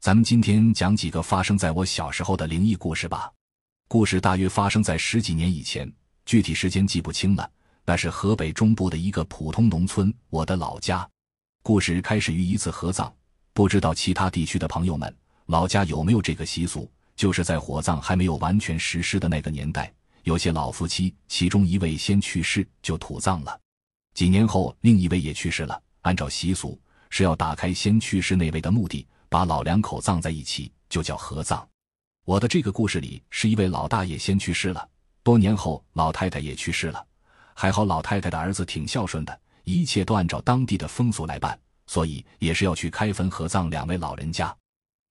咱们今天讲几个发生在我小时候的灵异故事吧。故事大约发生在十几年以前，具体时间记不清了。那是河北中部的一个普通农村，我的老家。故事开始于一次合葬，不知道其他地区的朋友们老家有没有这个习俗？就是在火葬还没有完全实施的那个年代，有些老夫妻，其中一位先去世，就土葬了。几年后，另一位也去世了。按照习俗，是要打开先去世那位的墓地。把老两口葬在一起就叫合葬。我的这个故事里，是一位老大爷先去世了，多年后老太太也去世了。还好老太太的儿子挺孝顺的，一切都按照当地的风俗来办，所以也是要去开坟合葬两位老人家。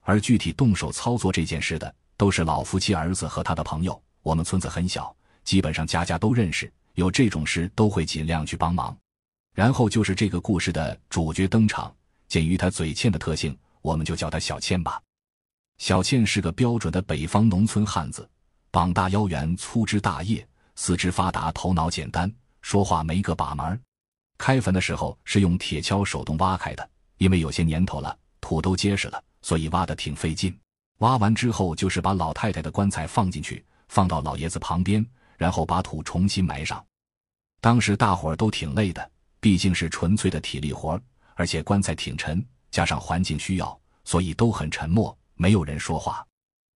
而具体动手操作这件事的，都是老夫妻儿子和他的朋友。我们村子很小，基本上家家都认识，有这种事都会尽量去帮忙。然后就是这个故事的主角登场，鉴于他嘴欠的特性。我们就叫他小倩吧。小倩是个标准的北方农村汉子，膀大腰圆，粗枝大叶，四肢发达，头脑简单，说话没个把门儿。开坟的时候是用铁锹手动挖开的，因为有些年头了，土都结实了，所以挖的挺费劲。挖完之后就是把老太太的棺材放进去，放到老爷子旁边，然后把土重新埋上。当时大伙儿都挺累的，毕竟是纯粹的体力活儿，而且棺材挺沉。加上环境需要，所以都很沉默，没有人说话。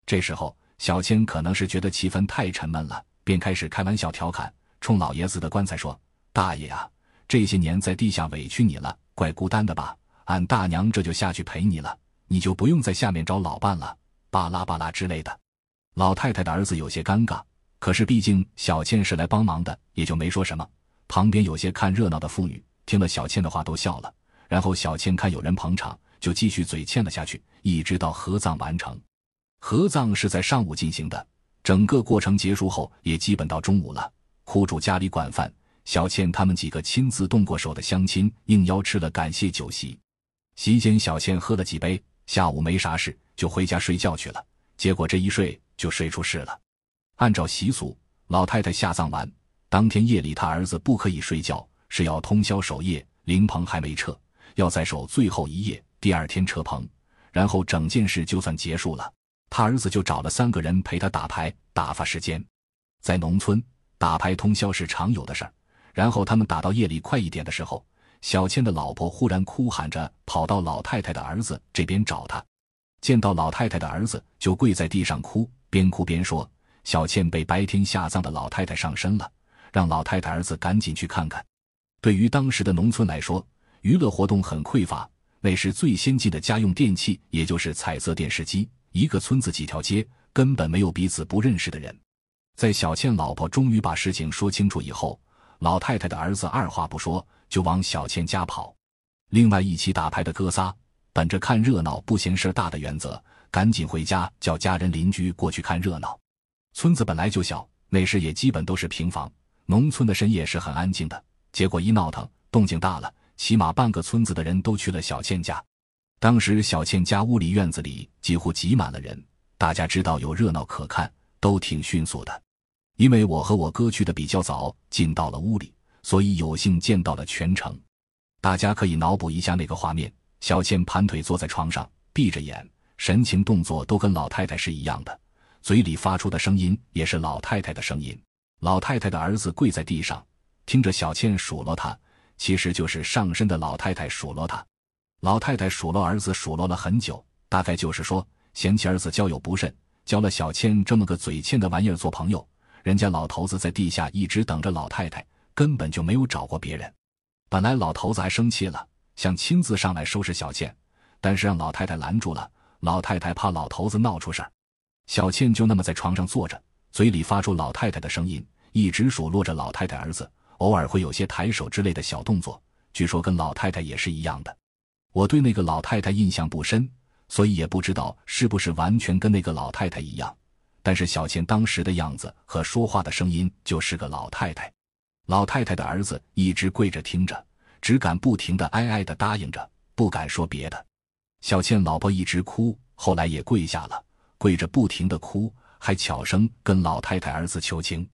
这时候，小千可能是觉得气氛太沉闷了，便开始开玩笑调侃，冲老爷子的棺材说：“大爷啊，这些年在地下委屈你了，怪孤单的吧？俺大娘这就下去陪你了，你就不用在下面找老伴了。”巴拉巴拉之类的。老太太的儿子有些尴尬，可是毕竟小倩是来帮忙的，也就没说什么。旁边有些看热闹的妇女听了小倩的话都笑了。然后小倩看有人捧场，就继续嘴欠了下去，一直到合葬完成。合葬是在上午进行的，整个过程结束后也基本到中午了。苦主家里管饭，小倩他们几个亲自动过手的乡亲应邀吃了感谢酒席。席间小倩喝了几杯，下午没啥事就回家睡觉去了。结果这一睡就睡出事了。按照习俗，老太太下葬完当天夜里，她儿子不可以睡觉，是要通宵守夜，灵棚还没撤。要在守最后一夜，第二天撤棚，然后整件事就算结束了。他儿子就找了三个人陪他打牌，打发时间。在农村，打牌通宵是常有的事儿。然后他们打到夜里快一点的时候，小倩的老婆忽然哭喊着跑到老太太的儿子这边找他，见到老太太的儿子就跪在地上哭，边哭边说：“小倩被白天下葬的老太太上身了，让老太太儿子赶紧去看看。”对于当时的农村来说，娱乐活动很匮乏，那时最先进的家用电器也就是彩色电视机。一个村子几条街，根本没有彼此不认识的人。在小倩老婆终于把事情说清楚以后，老太太的儿子二话不说就往小倩家跑。另外一起打牌的哥仨，本着看热闹不嫌事儿大的原则，赶紧回家叫家人邻居过去看热闹。村子本来就小，那时也基本都是平房。农村的深夜是很安静的，结果一闹腾，动静大了。起码半个村子的人都去了小倩家。当时小倩家屋里院子里几乎挤满了人，大家知道有热闹可看，都挺迅速的。因为我和我哥去的比较早，进到了屋里，所以有幸见到了全程。大家可以脑补一下那个画面：小倩盘腿坐在床上，闭着眼，神情动作都跟老太太是一样的，嘴里发出的声音也是老太太的声音。老太太的儿子跪在地上，听着小倩数落他。其实就是上身的老太太数落他，老太太数落儿子数落了很久，大概就是说嫌弃儿子交友不慎，交了小倩这么个嘴欠的玩意儿做朋友。人家老头子在地下一直等着老太太，根本就没有找过别人。本来老头子还生气了，想亲自上来收拾小倩，但是让老太太拦住了。老太太怕老头子闹出事儿，小倩就那么在床上坐着，嘴里发出老太太的声音，一直数落着老太太儿子。偶尔会有些抬手之类的小动作，据说跟老太太也是一样的。我对那个老太太印象不深，所以也不知道是不是完全跟那个老太太一样。但是小倩当时的样子和说话的声音就是个老太太。老太太的儿子一直跪着听着，只敢不停的哀哀的答应着，不敢说别的。小倩老婆一直哭，后来也跪下了，跪着不停的哭，还悄声跟老太太儿子求情。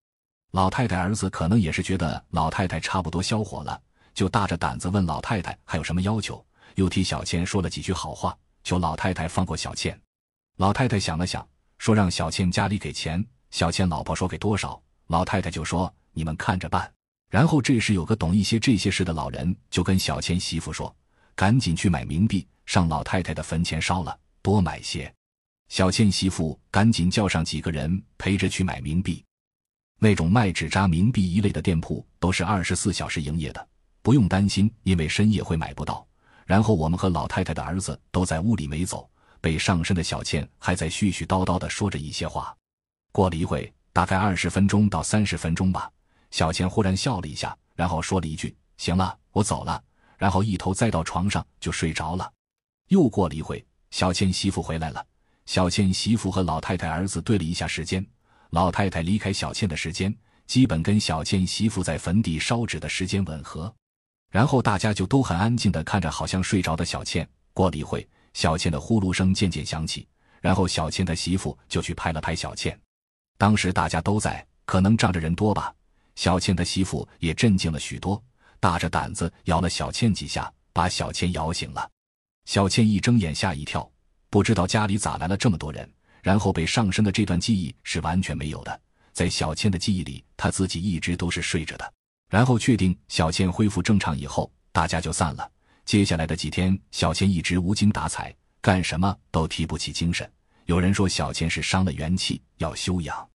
老太太儿子可能也是觉得老太太差不多消火了，就大着胆子问老太太还有什么要求，又替小倩说了几句好话，求老太太放过小倩。老太太想了想，说让小倩家里给钱。小倩老婆说给多少，老太太就说你们看着办。然后这时有个懂一些这些事的老人就跟小倩媳妇说：“赶紧去买冥币，上老太太的坟前烧了，多买些。”小倩媳妇赶紧叫上几个人陪着去买冥币。那种卖纸扎冥币一类的店铺都是二十四小时营业的，不用担心因为深夜会买不到。然后我们和老太太的儿子都在屋里没走，被上身的小倩还在絮絮叨叨的说着一些话。过了一会，大概二十分钟到三十分钟吧，小倩忽然笑了一下，然后说了一句：“行了，我走了。”然后一头栽到床上就睡着了。又过了一会，小倩媳妇回来了。小倩媳妇和老太太儿子对了一下时间。老太太离开小倩的时间，基本跟小倩媳妇在坟地烧纸的时间吻合。然后大家就都很安静地看着，好像睡着的小倩。过了一会，小倩的呼噜声渐渐响起，然后小倩的媳妇就去拍了拍小倩。当时大家都在，可能仗着人多吧，小倩的媳妇也镇静了许多，大着胆子摇了小倩几下，把小倩摇醒了。小倩一睁眼吓一跳，不知道家里咋来了这么多人。然后被上身的这段记忆是完全没有的，在小倩的记忆里，她自己一直都是睡着的。然后确定小倩恢复正常以后，大家就散了。接下来的几天，小倩一直无精打采，干什么都提不起精神。有人说小倩是伤了元气，要休养。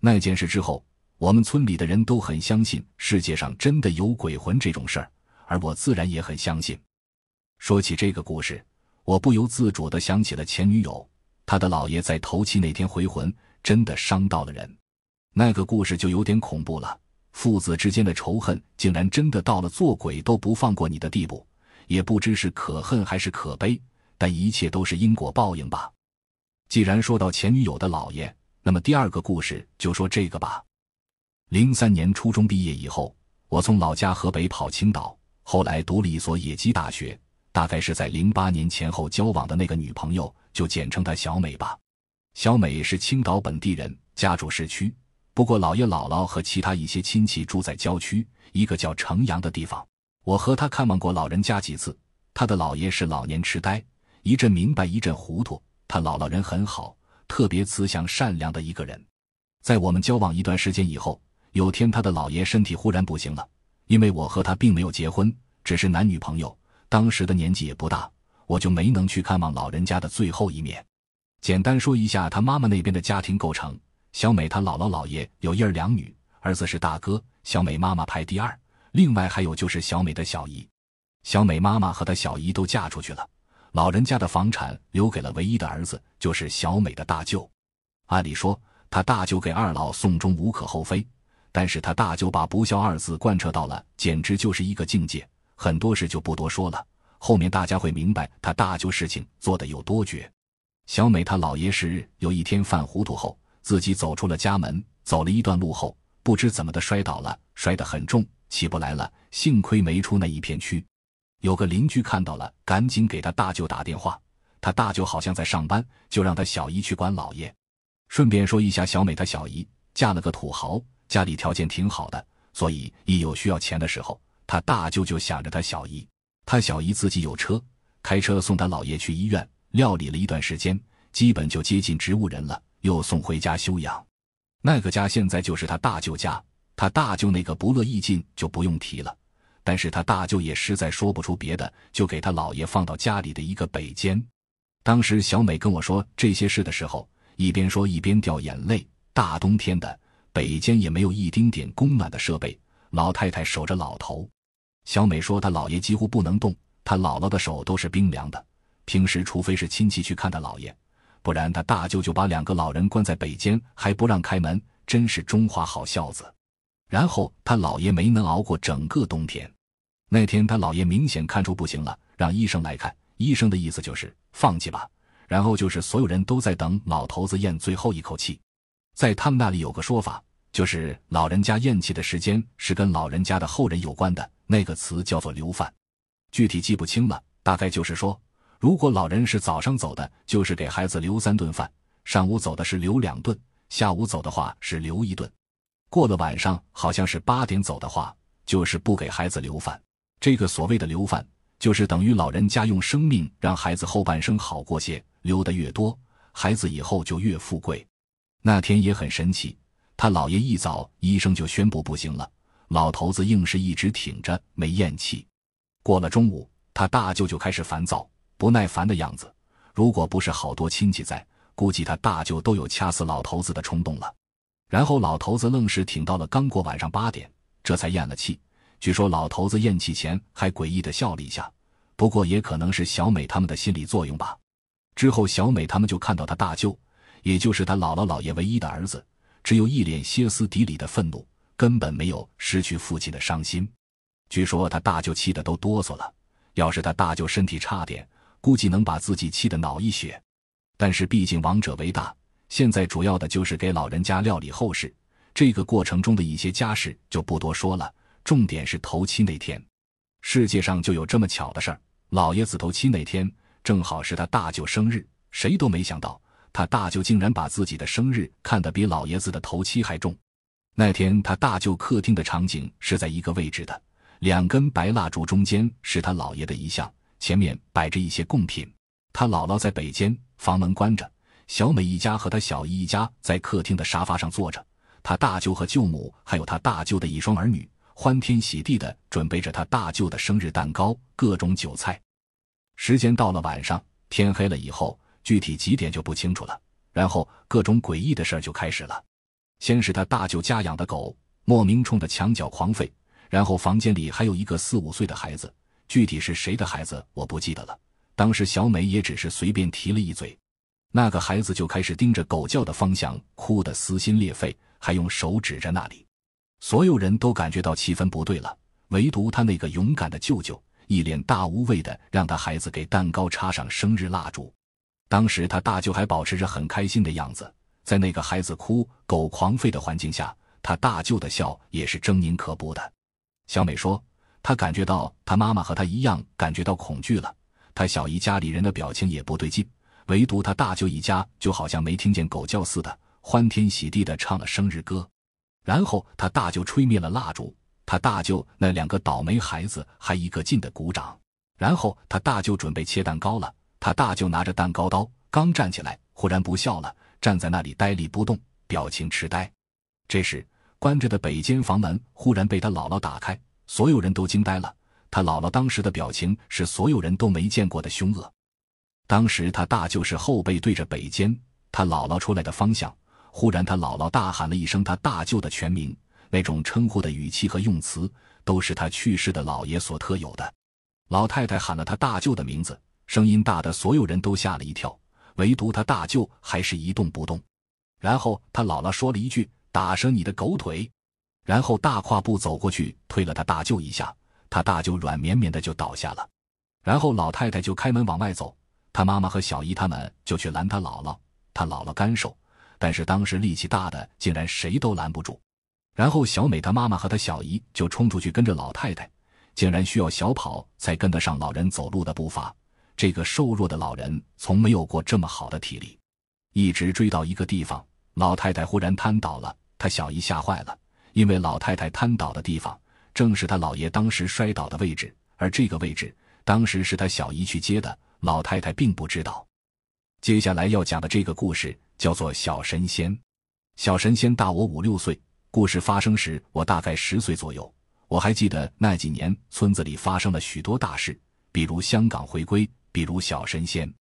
那件事之后，我们村里的人都很相信世界上真的有鬼魂这种事儿，而我自然也很相信。说起这个故事，我不由自主的想起了前女友。他的姥爷在头七那天回魂，真的伤到了人。那个故事就有点恐怖了。父子之间的仇恨竟然真的到了做鬼都不放过你的地步，也不知是可恨还是可悲。但一切都是因果报应吧。既然说到前女友的姥爷，那么第二个故事就说这个吧。零三年初中毕业以后，我从老家河北跑青岛，后来读了一所野鸡大学，大概是在零八年前后交往的那个女朋友。就简称她小美吧。小美是青岛本地人，家住市区，不过姥爷姥姥和其他一些亲戚住在郊区，一个叫城阳的地方。我和她看望过老人家几次。她的姥爷是老年痴呆，一阵明白一阵糊涂。她姥姥人很好，特别慈祥善良的一个人。在我们交往一段时间以后，有天她的姥爷身体忽然不行了，因为我和她并没有结婚，只是男女朋友，当时的年纪也不大。我就没能去看望老人家的最后一面。简单说一下他妈妈那边的家庭构成：小美她姥姥姥爷有一儿两女，儿子是大哥，小美妈妈排第二。另外还有就是小美的小姨，小美妈妈和她小姨都嫁出去了。老人家的房产留给了唯一的儿子，就是小美的大舅。按理说，他大舅给二老送终无可厚非，但是他大舅把“不孝”二字贯彻到了，简直就是一个境界。很多事就不多说了。后面大家会明白他大舅事情做的有多绝。小美她姥爷时有一天犯糊涂后，自己走出了家门，走了一段路后，不知怎么的摔倒了，摔得很重，起不来了。幸亏没出那一片区。有个邻居看到了，赶紧给他大舅打电话。他大舅好像在上班，就让他小姨去管姥爷。顺便说一下，小美她小姨嫁了个土豪，家里条件挺好的，所以一有需要钱的时候，他大舅就想着他小姨。他小姨自己有车，开车送他姥爷去医院料理了一段时间，基本就接近植物人了，又送回家休养。那个家现在就是他大舅家，他大舅那个不乐意进就不用提了，但是他大舅也实在说不出别的，就给他姥爷放到家里的一个北间。当时小美跟我说这些事的时候，一边说一边掉眼泪。大冬天的北间也没有一丁点供暖的设备，老太太守着老头。小美说：“她姥爷几乎不能动，她姥姥的手都是冰凉的。平时除非是亲戚去看她姥爷，不然她大舅舅把两个老人关在北间，还不让开门，真是中华好孝子。”然后她姥爷没能熬过整个冬天。那天他姥爷明显看出不行了，让医生来看。医生的意思就是放弃吧。然后就是所有人都在等老头子咽最后一口气。在他们那里有个说法，就是老人家咽气的时间是跟老人家的后人有关的。那个词叫做留饭，具体记不清了，大概就是说，如果老人是早上走的，就是给孩子留三顿饭；上午走的是留两顿，下午走的话是留一顿。过了晚上，好像是八点走的话，就是不给孩子留饭。这个所谓的留饭，就是等于老人家用生命让孩子后半生好过些，留的越多，孩子以后就越富贵。那天也很神奇，他姥爷一早医生就宣布不行了。老头子硬是一直挺着没咽气。过了中午，他大舅舅开始烦躁、不耐烦的样子。如果不是好多亲戚在，估计他大舅都有掐死老头子的冲动了。然后老头子愣是挺到了刚过晚上八点，这才咽了气。据说老头子咽气前还诡异的笑了一下，不过也可能是小美他们的心理作用吧。之后小美他们就看到他大舅，也就是他姥姥姥爷唯一的儿子，只有一脸歇斯底里的愤怒。根本没有失去父亲的伤心。据说他大舅气的都哆嗦了，要是他大舅身体差点，估计能把自己气得脑溢血。但是毕竟亡者为大，现在主要的就是给老人家料理后事。这个过程中的一些家事就不多说了，重点是头七那天。世界上就有这么巧的事儿，老爷子头七那天正好是他大舅生日，谁都没想到他大舅竟然把自己的生日看得比老爷子的头七还重。那天，他大舅客厅的场景是在一个位置的，两根白蜡烛中间是他姥爷的遗像，前面摆着一些贡品。他姥姥在北间，房门关着。小美一家和他小姨一家在客厅的沙发上坐着，他大舅和舅母，还有他大舅的一双儿女，欢天喜地的准备着他大舅的生日蛋糕、各种酒菜。时间到了晚上，天黑了以后，具体几点就不清楚了。然后，各种诡异的事儿就开始了。先是他大舅家养的狗莫名冲着墙角狂吠，然后房间里还有一个四五岁的孩子，具体是谁的孩子我不记得了。当时小美也只是随便提了一嘴，那个孩子就开始盯着狗叫的方向，哭得撕心裂肺，还用手指着那里。所有人都感觉到气氛不对了，唯独他那个勇敢的舅舅一脸大无畏的让他孩子给蛋糕插上生日蜡烛。当时他大舅还保持着很开心的样子。在那个孩子哭、狗狂吠的环境下，他大舅的笑也是狰狞可怖的。小美说：“她感觉到她妈妈和她一样感觉到恐惧了。她小姨家里人的表情也不对劲，唯独她大舅一家就好像没听见狗叫似的，欢天喜地的唱了生日歌。然后他大舅吹灭了蜡烛，他大舅那两个倒霉孩子还一个劲的鼓掌。然后他大舅准备切蛋糕了，他大舅拿着蛋糕刀刚站起来，忽然不笑了。”站在那里呆立不动，表情痴呆。这时，关着的北间房门忽然被他姥姥打开，所有人都惊呆了。他姥姥当时的表情是所有人都没见过的凶恶。当时他大舅是后背对着北间，他姥姥出来的方向。忽然，他姥姥大喊了一声他大舅的全名，那种称呼的语气和用词都是他去世的姥爷所特有的。老太太喊了他大舅的名字，声音大的所有人都吓了一跳。唯独他大舅还是一动不动，然后他姥姥说了一句：“打折你的狗腿！”然后大跨步走过去推了他大舅一下，他大舅软绵绵的就倒下了。然后老太太就开门往外走，他妈妈和小姨他们就去拦他姥姥，他姥姥干瘦，但是当时力气大的竟然谁都拦不住。然后小美她妈妈和她小姨就冲出去跟着老太太，竟然需要小跑才跟得上老人走路的步伐。这个瘦弱的老人从没有过这么好的体力，一直追到一个地方，老太太忽然瘫倒了。他小姨吓坏了，因为老太太瘫倒的地方正是他姥爷当时摔倒的位置，而这个位置当时是他小姨去接的，老太太并不知道。接下来要讲的这个故事叫做《小神仙》，小神仙大我五六岁。故事发生时我大概十岁左右，我还记得那几年村子里发生了许多大事，比如香港回归。比如小神仙，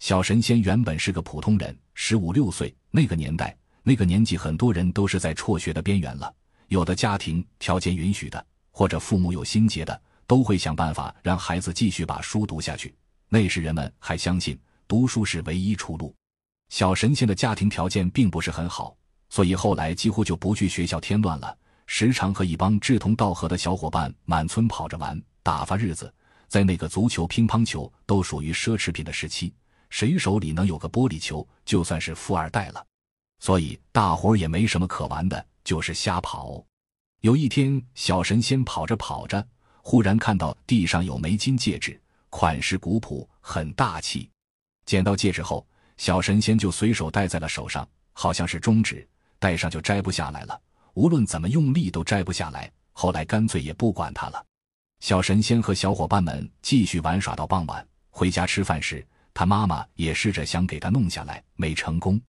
小神仙原本是个普通人，十五六岁那个年代，那个年纪很多人都是在辍学的边缘了。有的家庭条件允许的，或者父母有心结的，都会想办法让孩子继续把书读下去。那时人们还相信读书是唯一出路。小神仙的家庭条件并不是很好，所以后来几乎就不去学校添乱了，时常和一帮志同道合的小伙伴满村跑着玩，打发日子。在那个足球、乒乓球都属于奢侈品的时期，谁手里能有个玻璃球，就算是富二代了。所以大伙儿也没什么可玩的，就是瞎跑。有一天，小神仙跑着跑着，忽然看到地上有枚金戒指，款式古朴，很大气。捡到戒指后，小神仙就随手戴在了手上，好像是中指，戴上就摘不下来了，无论怎么用力都摘不下来。后来干脆也不管它了。小神仙和小伙伴们继续玩耍到傍晚，回家吃饭时，他妈妈也试着想给他弄下来，没成功。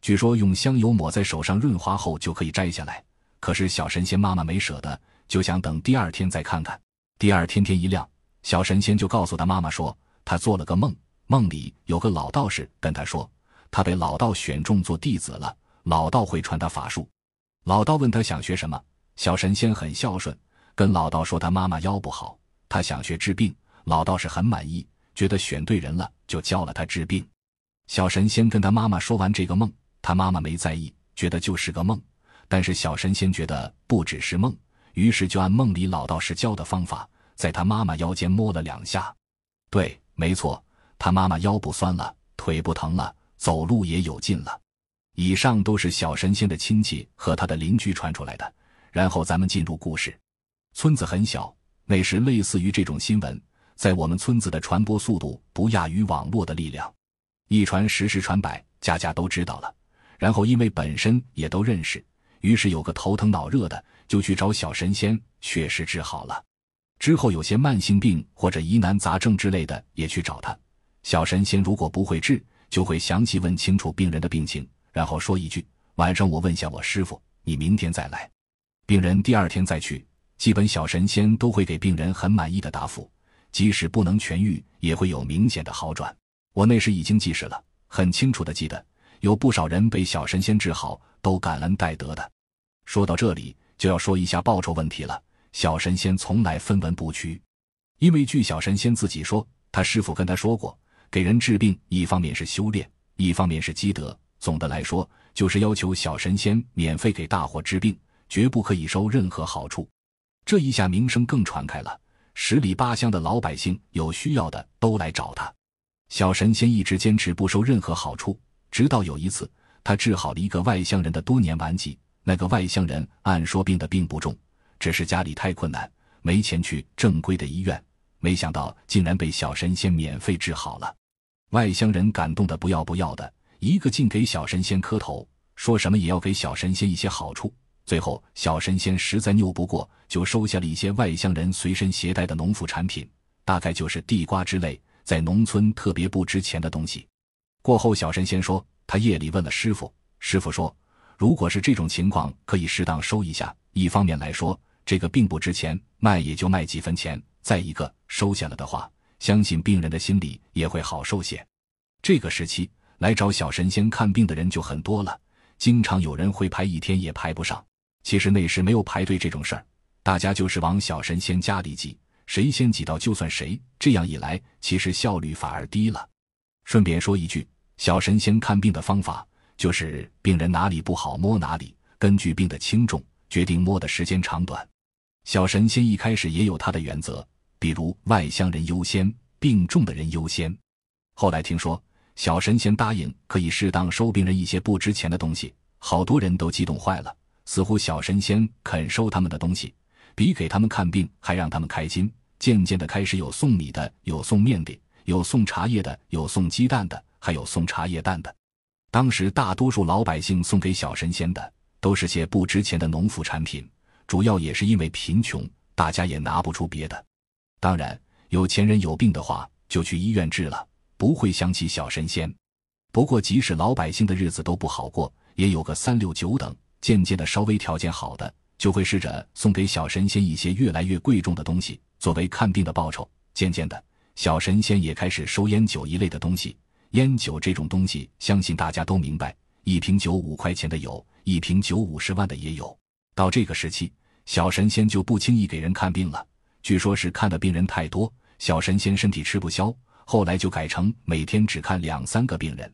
据说用香油抹在手上润滑后就可以摘下来，可是小神仙妈妈没舍得，就想等第二天再看看。第二天天一亮，小神仙就告诉他妈妈说，他做了个梦，梦里有个老道士跟他说，他被老道选中做弟子了，老道会传他法术。老道问他想学什么，小神仙很孝顺。跟老道说他妈妈腰不好，他想学治病。老道士很满意，觉得选对人了，就教了他治病。小神仙跟他妈妈说完这个梦，他妈妈没在意，觉得就是个梦。但是小神仙觉得不只是梦，于是就按梦里老道士教的方法，在他妈妈腰间摸了两下。对，没错，他妈妈腰不酸了，腿不疼了，走路也有劲了。以上都是小神仙的亲戚和他的邻居传出来的。然后咱们进入故事。村子很小，那时类似于这种新闻，在我们村子的传播速度不亚于网络的力量，一传十，十传百，家家都知道了。然后因为本身也都认识，于是有个头疼脑热的就去找小神仙，确实治好了。之后有些慢性病或者疑难杂症之类的也去找他。小神仙如果不会治，就会详细问清楚病人的病情，然后说一句：“晚上我问下我师傅，你明天再来。”病人第二天再去。基本小神仙都会给病人很满意的答复，即使不能痊愈，也会有明显的好转。我那时已经记事了，很清楚的记得，有不少人被小神仙治好，都感恩戴德的。说到这里，就要说一下报酬问题了。小神仙从来分文不取，因为据小神仙自己说，他师傅跟他说过，给人治病一方面是修炼，一方面是积德，总的来说就是要求小神仙免费给大伙治病，绝不可以收任何好处。这一下名声更传开了，十里八乡的老百姓有需要的都来找他。小神仙一直坚持不收任何好处，直到有一次，他治好了一个外乡人的多年顽疾。那个外乡人按说病的并不重，只是家里太困难，没钱去正规的医院。没想到竟然被小神仙免费治好了。外乡人感动的不要不要的，一个劲给小神仙磕头，说什么也要给小神仙一些好处。最后，小神仙实在拗不过，就收下了一些外乡人随身携带的农副产品，大概就是地瓜之类，在农村特别不值钱的东西。过后，小神仙说，他夜里问了师傅，师傅说，如果是这种情况，可以适当收一下。一方面来说，这个并不值钱，卖也就卖几分钱；再一个，收下了的话，相信病人的心里也会好受些。这个时期来找小神仙看病的人就很多了，经常有人会排一天也排不上。其实那时没有排队这种事儿，大家就是往小神仙家里挤，谁先挤到就算谁。这样一来，其实效率反而低了。顺便说一句，小神仙看病的方法就是病人哪里不好摸哪里，根据病的轻重决定摸的时间长短。小神仙一开始也有他的原则，比如外乡人优先，病重的人优先。后来听说小神仙答应可以适当收病人一些不值钱的东西，好多人都激动坏了。似乎小神仙肯收他们的东西，比给他们看病还让他们开心。渐渐的，开始有送米的，有送面的，有送茶叶的，有送鸡蛋的，还有送茶叶蛋的。当时大多数老百姓送给小神仙的都是些不值钱的农副产品，主要也是因为贫穷，大家也拿不出别的。当然，有钱人有病的话就去医院治了，不会想起小神仙。不过，即使老百姓的日子都不好过，也有个三六九等。渐渐的，稍微条件好的，就会试着送给小神仙一些越来越贵重的东西，作为看病的报酬。渐渐的，小神仙也开始收烟酒一类的东西。烟酒这种东西，相信大家都明白，一瓶酒五块钱的有，一瓶酒五十万的也有。到这个时期，小神仙就不轻易给人看病了。据说是看的病人太多，小神仙身体吃不消。后来就改成每天只看两三个病人，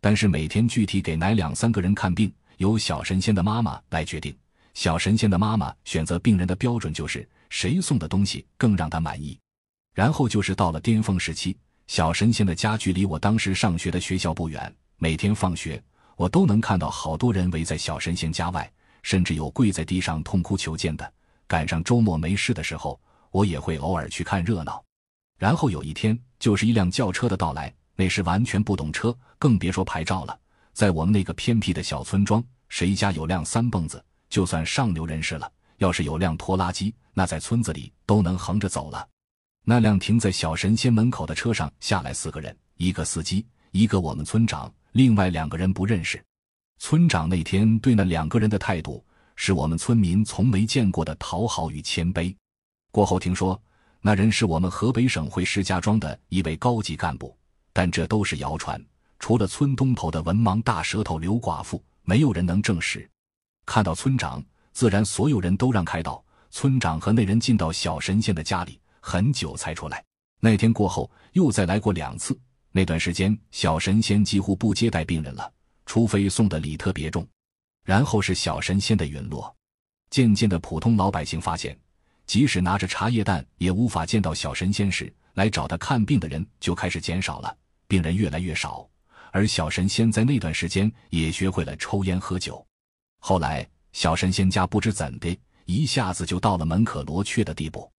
但是每天具体给哪两三个人看病。由小神仙的妈妈来决定。小神仙的妈妈选择病人的标准就是谁送的东西更让他满意。然后就是到了巅峰时期，小神仙的家距离我当时上学的学校不远，每天放学我都能看到好多人围在小神仙家外，甚至有跪在地上痛哭求见的。赶上周末没事的时候，我也会偶尔去看热闹。然后有一天，就是一辆轿车的到来。那时完全不懂车，更别说牌照了。在我们那个偏僻的小村庄，谁家有辆三蹦子，就算上流人士了；要是有辆拖拉机，那在村子里都能横着走了。那辆停在小神仙门口的车上下来四个人，一个司机，一个我们村长，另外两个人不认识。村长那天对那两个人的态度，是我们村民从没见过的讨好与谦卑。过后听说，那人是我们河北省回石家庄的一位高级干部，但这都是谣传。除了村东头的文盲大舌头刘寡妇，没有人能证实。看到村长，自然所有人都让开道。村长和那人进到小神仙的家里，很久才出来。那天过后，又再来过两次。那段时间，小神仙几乎不接待病人了，除非送的礼特别重。然后是小神仙的陨落。渐渐的，普通老百姓发现，即使拿着茶叶蛋，也无法见到小神仙时，来找他看病的人就开始减少了，病人越来越少。而小神仙在那段时间也学会了抽烟喝酒，后来小神仙家不知怎的，一下子就到了门可罗雀的地步。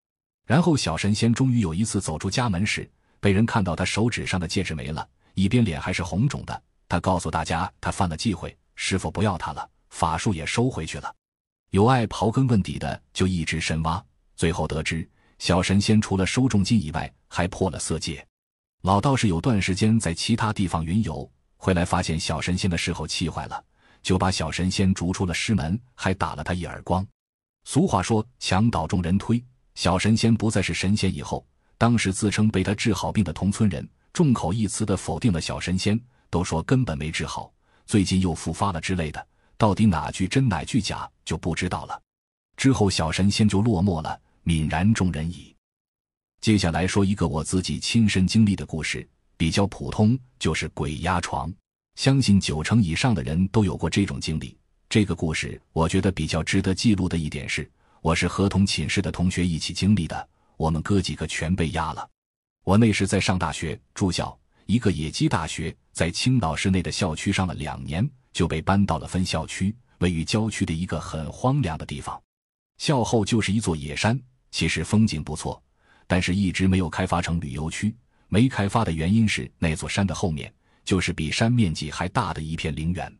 然后小神仙终于有一次走出家门时，被人看到他手指上的戒指没了，一边脸还是红肿的。他告诉大家，他犯了忌讳，师傅不要他了，法术也收回去了。有爱刨根问底的就一直深挖，最后得知小神仙除了收重金以外，还破了色戒。老道士有段时间在其他地方云游回来，发现小神仙的时候气坏了，就把小神仙逐出了师门，还打了他一耳光。俗话说“墙倒众人推”，小神仙不再是神仙以后，当时自称被他治好病的同村人，众口一词的否定了小神仙，都说根本没治好，最近又复发了之类的。到底哪句真哪句假就不知道了。之后小神仙就落寞了，泯然众人矣。接下来说一个我自己亲身经历的故事，比较普通，就是鬼压床。相信九成以上的人都有过这种经历。这个故事我觉得比较值得记录的一点是，我是和同寝室的同学一起经历的。我们哥几个全被压了。我那时在上大学，住校，一个野鸡大学，在青岛市内的校区上了两年，就被搬到了分校区，位于郊区的一个很荒凉的地方。校后就是一座野山，其实风景不错。但是，一直没有开发成旅游区。没开发的原因是，那座山的后面就是比山面积还大的一片陵园。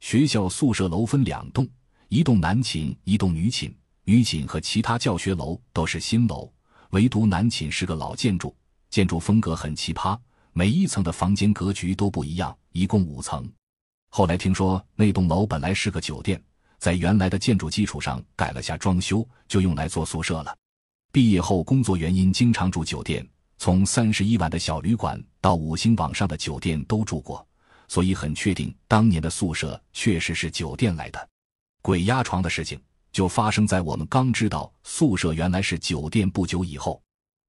学校宿舍楼分两栋，一栋男寝，一栋女寝。女寝和其他教学楼都是新楼，唯独男寝是个老建筑，建筑风格很奇葩。每一层的房间格局都不一样，一共五层。后来听说，那栋楼本来是个酒店，在原来的建筑基础上改了下装修，就用来做宿舍了。毕业后工作原因，经常住酒店，从三十一晚的小旅馆到五星网上的酒店都住过，所以很确定当年的宿舍确实是酒店来的。鬼压床的事情就发生在我们刚知道宿舍原来是酒店不久以后。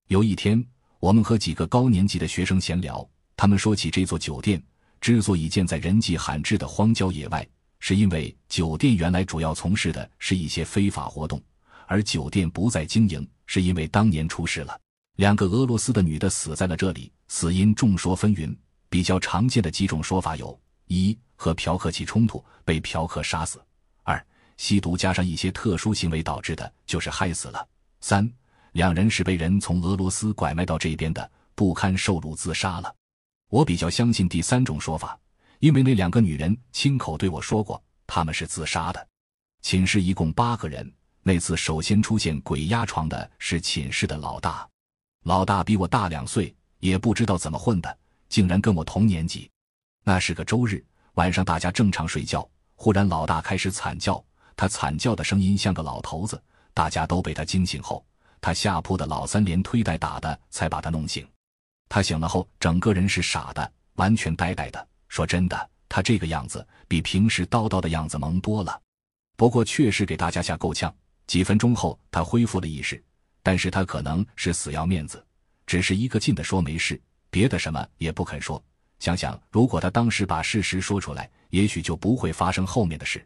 有一天，我们和几个高年级的学生闲聊，他们说起这座酒店之所以建在人迹罕至的荒郊野外，是因为酒店原来主要从事的是一些非法活动，而酒店不再经营。是因为当年出事了，两个俄罗斯的女的死在了这里，死因众说纷纭。比较常见的几种说法有：一和嫖客起冲突被嫖客杀死；二吸毒加上一些特殊行为导致的，就是害死了；三两人是被人从俄罗斯拐卖到这边的，不堪受辱自杀了。我比较相信第三种说法，因为那两个女人亲口对我说过，他们是自杀的。寝室一共八个人。那次首先出现鬼压床的是寝室的老大，老大比我大两岁，也不知道怎么混的，竟然跟我同年级。那是个周日晚上，大家正常睡觉，忽然老大开始惨叫，他惨叫的声音像个老头子，大家都被他惊醒后，他下铺的老三连推带打的才把他弄醒。他醒了后，整个人是傻的，完全呆呆的。说真的，他这个样子比平时叨叨的样子萌多了，不过确实给大家吓够呛。几分钟后，他恢复了意识，但是他可能是死要面子，只是一个劲的说没事，别的什么也不肯说。想想，如果他当时把事实说出来，也许就不会发生后面的事。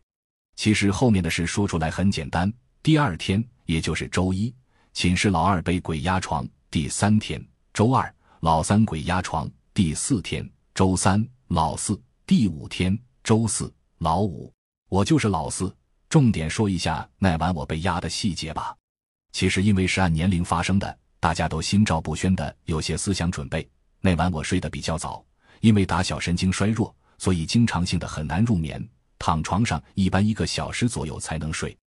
其实后面的事说出来很简单：第二天，也就是周一，寝室老二被鬼压床；第三天，周二，老三鬼压床；第四天，周三，老四；第五天，周四，老五。我就是老四。重点说一下那晚我被压的细节吧。其实因为是按年龄发生的，大家都心照不宣的有些思想准备。那晚我睡得比较早，因为打小神经衰弱，所以经常性的很难入眠，躺床上一般一个小时左右才能睡。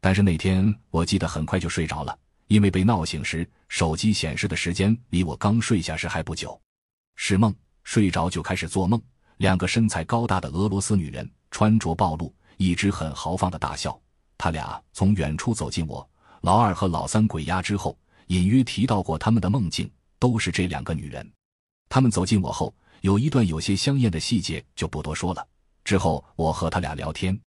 但是那天我记得很快就睡着了，因为被闹醒时手机显示的时间离我刚睡下时还不久。是梦，睡着就开始做梦，两个身材高大的俄罗斯女人，穿着暴露。一直很豪放的大笑。他俩从远处走近我，老二和老三鬼压之后，隐约提到过他们的梦境都是这两个女人。他们走近我后，有一段有些香艳的细节就不多说了。之后我和他俩聊天，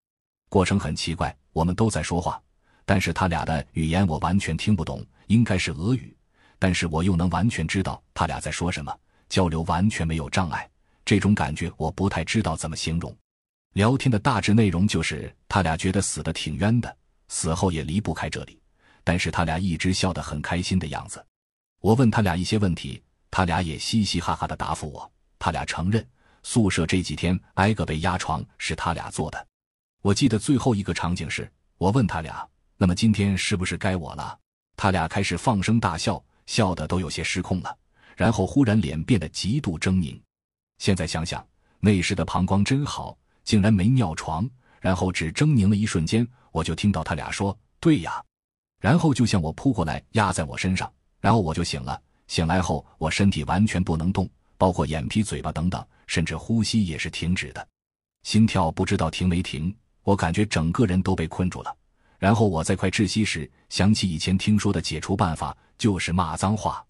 过程很奇怪，我们都在说话，但是他俩的语言我完全听不懂，应该是俄语，但是我又能完全知道他俩在说什么，交流完全没有障碍。这种感觉我不太知道怎么形容。聊天的大致内容就是，他俩觉得死得挺冤的，死后也离不开这里，但是他俩一直笑得很开心的样子。我问他俩一些问题，他俩也嘻嘻哈哈的答复我。他俩承认宿舍这几天挨个被压床是他俩做的。我记得最后一个场景是，我问他俩：“那么今天是不是该我了？”他俩开始放声大笑，笑得都有些失控了，然后忽然脸变得极度狰狞。现在想想，那时的膀胱真好。竟然没尿床，然后只狰狞了一瞬间，我就听到他俩说：“对呀。”然后就向我扑过来，压在我身上。然后我就醒了。醒来后，我身体完全不能动，包括眼皮、嘴巴等等，甚至呼吸也是停止的，心跳不知道停没停。我感觉整个人都被困住了。然后我在快窒息时想起以前听说的解除办法，就是骂脏话。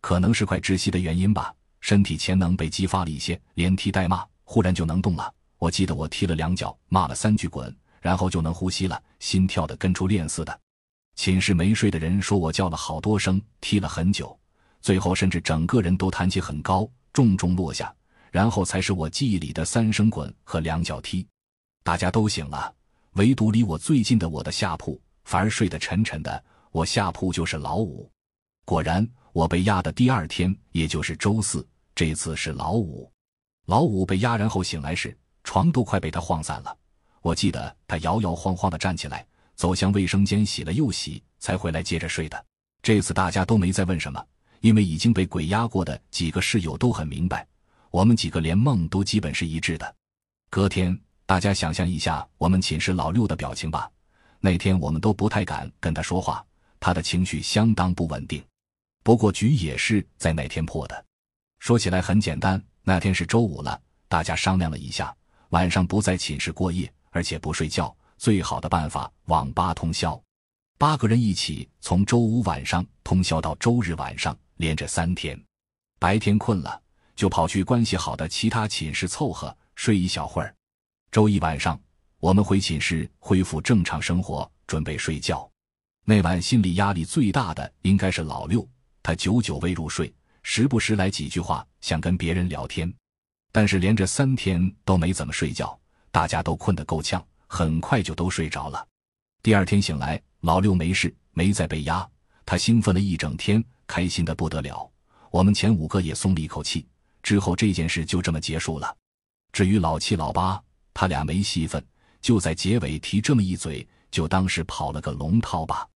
可能是快窒息的原因吧，身体潜能被激发了一些，连踢带骂，忽然就能动了。我记得我踢了两脚，骂了三句“滚”，然后就能呼吸了，心跳的跟出链似的。寝室没睡的人说我叫了好多声，踢了很久，最后甚至整个人都弹起很高，重重落下，然后才是我记忆里的三声“滚”和两脚踢。大家都醒了，唯独离我最近的我的下铺反而睡得沉沉的。我下铺就是老五，果然我被压的第二天，也就是周四，这次是老五。老五被压然后醒来时。床都快被他晃散了，我记得他摇摇晃晃地站起来，走向卫生间洗了又洗，才回来接着睡的。这次大家都没再问什么，因为已经被鬼压过的几个室友都很明白。我们几个连梦都基本是一致的。隔天大家想象一下我们寝室老六的表情吧。那天我们都不太敢跟他说话，他的情绪相当不稳定。不过局也是在那天破的，说起来很简单，那天是周五了，大家商量了一下。晚上不在寝室过夜，而且不睡觉，最好的办法网吧通宵。八个人一起从周五晚上通宵到周日晚上，连着三天。白天困了就跑去关系好的其他寝室凑合睡一小会儿。周一晚上我们回寝室恢复正常生活，准备睡觉。那晚心理压力最大的应该是老六，他久久未入睡，时不时来几句话，想跟别人聊天。但是连着三天都没怎么睡觉，大家都困得够呛，很快就都睡着了。第二天醒来，老六没事，没再被压，他兴奋了一整天，开心的不得了。我们前五个也松了一口气。之后这件事就这么结束了。至于老七、老八，他俩没戏份，就在结尾提这么一嘴，就当是跑了个龙套吧。